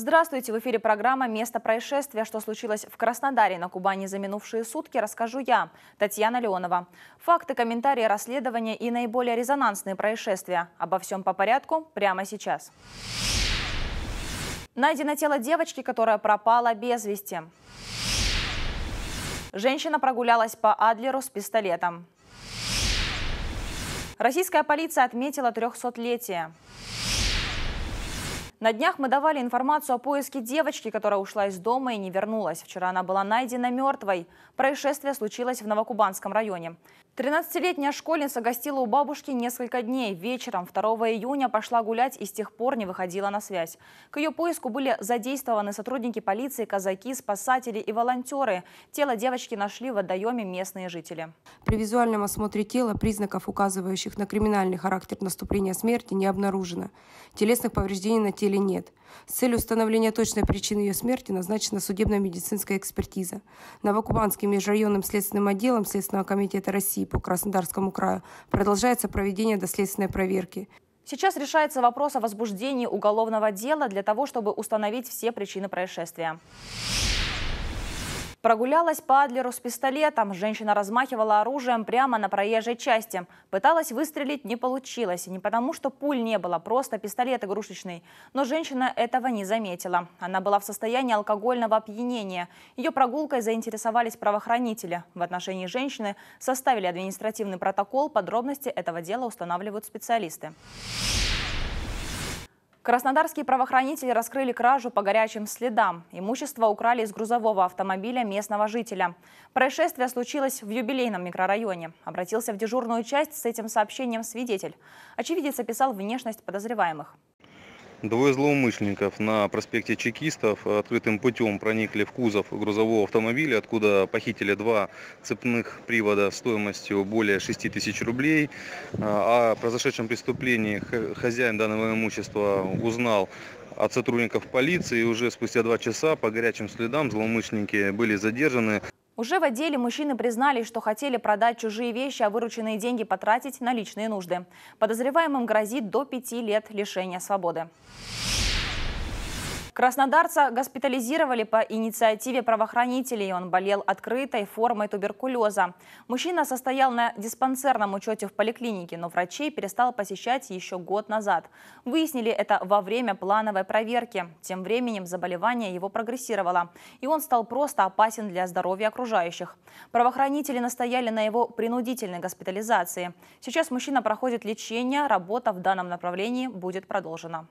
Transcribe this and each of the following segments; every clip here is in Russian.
Здравствуйте, в эфире программа «Место происшествия». Что случилось в Краснодаре на Кубани за минувшие сутки, расскажу я, Татьяна Леонова. Факты, комментарии, расследования и наиболее резонансные происшествия. Обо всем по порядку прямо сейчас. Найдено тело девочки, которая пропала без вести. Женщина прогулялась по Адлеру с пистолетом. Российская полиция отметила 300-летие. На днях мы давали информацию о поиске девочки, которая ушла из дома и не вернулась. Вчера она была найдена мертвой. Происшествие случилось в Новокубанском районе. 13-летняя школьница гостила у бабушки несколько дней. Вечером 2 июня пошла гулять и с тех пор не выходила на связь. К ее поиску были задействованы сотрудники полиции, казаки, спасатели и волонтеры. Тело девочки нашли в водоеме местные жители. При визуальном осмотре тела признаков, указывающих на криминальный характер наступления смерти, не обнаружено. Телесных повреждений на теле нет. С целью установления точной причины ее смерти назначена судебно-медицинская экспертиза. Новокубанским межрайонным следственным отделом Следственного комитета России России по Краснодарскому краю. Продолжается проведение доследственной проверки. Сейчас решается вопрос о возбуждении уголовного дела для того, чтобы установить все причины происшествия. Прогулялась по Адлеру с пистолетом. Женщина размахивала оружием прямо на проезжей части. Пыталась выстрелить, не получилось. Не потому, что пуль не было, просто пистолет игрушечный. Но женщина этого не заметила. Она была в состоянии алкогольного опьянения. Ее прогулкой заинтересовались правоохранители. В отношении женщины составили административный протокол. Подробности этого дела устанавливают специалисты. Краснодарские правоохранители раскрыли кражу по горячим следам. Имущество украли из грузового автомобиля местного жителя. Происшествие случилось в юбилейном микрорайоне. Обратился в дежурную часть с этим сообщением свидетель. Очевидец описал внешность подозреваемых. Двое злоумышленников на проспекте Чекистов открытым путем проникли в кузов грузового автомобиля, откуда похитили два цепных привода стоимостью более 6 тысяч рублей. А, а о произошедшем преступлении хозяин данного имущества узнал от сотрудников полиции. уже спустя два часа по горячим следам злоумышленники были задержаны. Уже в отделе мужчины признались, что хотели продать чужие вещи, а вырученные деньги потратить на личные нужды. Подозреваемым грозит до пяти лет лишения свободы. Краснодарца госпитализировали по инициативе правоохранителей. Он болел открытой формой туберкулеза. Мужчина состоял на диспансерном учете в поликлинике, но врачей перестал посещать еще год назад. Выяснили это во время плановой проверки. Тем временем заболевание его прогрессировало, и он стал просто опасен для здоровья окружающих. Правоохранители настояли на его принудительной госпитализации. Сейчас мужчина проходит лечение, работа в данном направлении будет продолжена.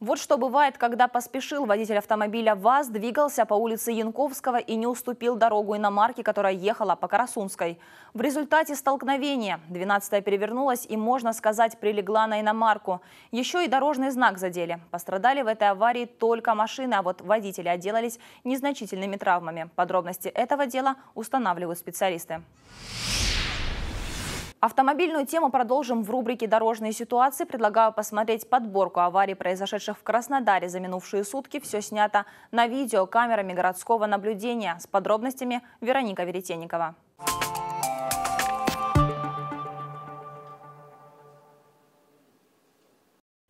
Вот что бывает, когда поспешил водитель автомобиля ВАЗ, двигался по улице Янковского и не уступил дорогу иномарке, которая ехала по Карасунской. В результате столкновения 12-я перевернулась и, можно сказать, прилегла на иномарку. Еще и дорожный знак задели. Пострадали в этой аварии только машины, а вот водители отделались незначительными травмами. Подробности этого дела устанавливают специалисты. Автомобильную тему продолжим в рубрике «Дорожные ситуации». Предлагаю посмотреть подборку аварий, произошедших в Краснодаре за минувшие сутки. Все снято на видео камерами городского наблюдения. С подробностями Вероника Веретенникова.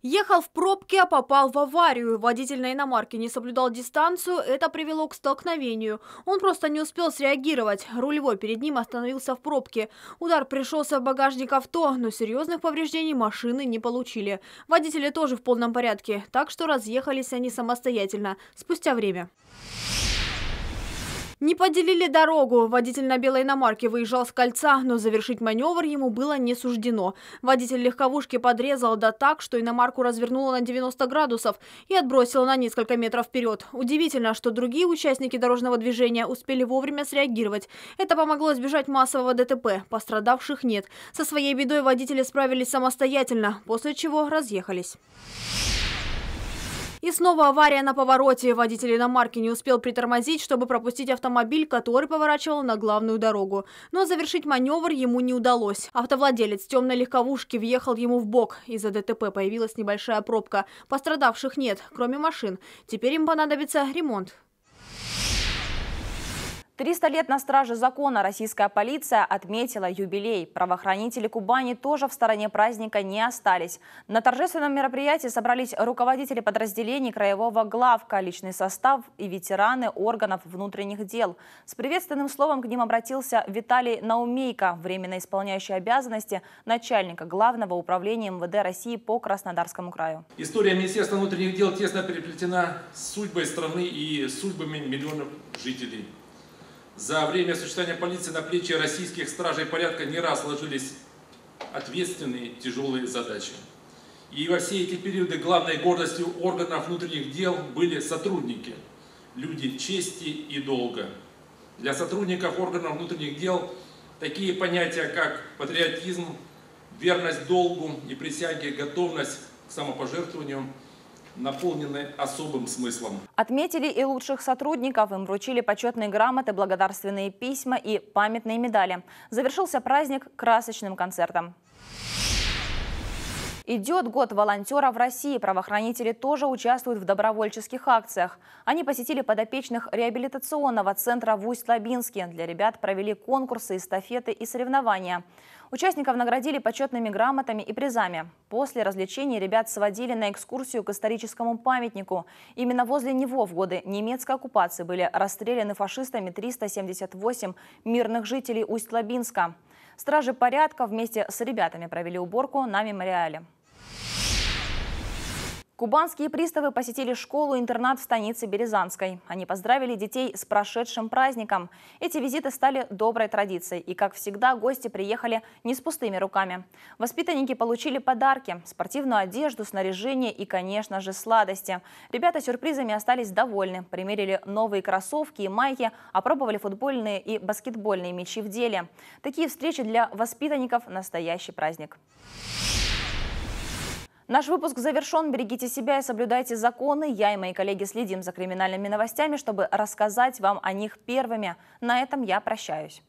Ехал в пробке, а попал в аварию. Водитель на иномарке не соблюдал дистанцию, это привело к столкновению. Он просто не успел среагировать. Рулевой перед ним остановился в пробке. Удар пришелся в багажник авто, но серьезных повреждений машины не получили. Водители тоже в полном порядке, так что разъехались они самостоятельно спустя время. Не поделили дорогу. Водитель на белой иномарке выезжал с кольца, но завершить маневр ему было не суждено. Водитель легковушки подрезал да так, что иномарку развернуло на 90 градусов и отбросило на несколько метров вперед. Удивительно, что другие участники дорожного движения успели вовремя среагировать. Это помогло избежать массового ДТП. Пострадавших нет. Со своей бедой водители справились самостоятельно, после чего разъехались. И снова авария на повороте. Водитель иномарки не успел притормозить, чтобы пропустить автомобиль, который поворачивал на главную дорогу. Но завершить маневр ему не удалось. Автовладелец темной легковушки въехал ему в бок. Из-за ДТП появилась небольшая пробка. Пострадавших нет, кроме машин. Теперь им понадобится ремонт. 300 лет на страже закона российская полиция отметила юбилей. Правоохранители Кубани тоже в стороне праздника не остались. На торжественном мероприятии собрались руководители подразделений краевого главка, личный состав и ветераны органов внутренних дел. С приветственным словом к ним обратился Виталий Наумейко, временно исполняющий обязанности начальника главного управления МВД России по Краснодарскому краю. История Министерства внутренних дел тесно переплетена с судьбой страны и судьбами миллионов жителей за время существования полиции на плечи российских стражей порядка не раз ложились ответственные тяжелые задачи. И во все эти периоды главной гордостью органов внутренних дел были сотрудники, люди чести и долга. Для сотрудников органов внутренних дел такие понятия, как патриотизм, верность долгу и присяги, готовность к самопожертвованию – наполнены особым смыслом. Отметили и лучших сотрудников. Им вручили почетные грамоты, благодарственные письма и памятные медали. Завершился праздник красочным концертом. Идет год волонтера в России. Правоохранители тоже участвуют в добровольческих акциях. Они посетили подопечных реабилитационного центра в Усть-Лабинске. Для ребят провели конкурсы, эстафеты и соревнования. Участников наградили почетными грамотами и призами. После развлечений ребят сводили на экскурсию к историческому памятнику. Именно возле него в годы немецкой оккупации были расстреляны фашистами 378 мирных жителей Усть-Лабинска. Стражи порядка вместе с ребятами провели уборку на мемориале. Кубанские приставы посетили школу-интернат в станице Березанской. Они поздравили детей с прошедшим праздником. Эти визиты стали доброй традицией. И, как всегда, гости приехали не с пустыми руками. Воспитанники получили подарки – спортивную одежду, снаряжение и, конечно же, сладости. Ребята сюрпризами остались довольны. Примерили новые кроссовки и майки, опробовали футбольные и баскетбольные мячи в деле. Такие встречи для воспитанников – настоящий праздник. Наш выпуск завершен. Берегите себя и соблюдайте законы. Я и мои коллеги следим за криминальными новостями, чтобы рассказать вам о них первыми. На этом я прощаюсь.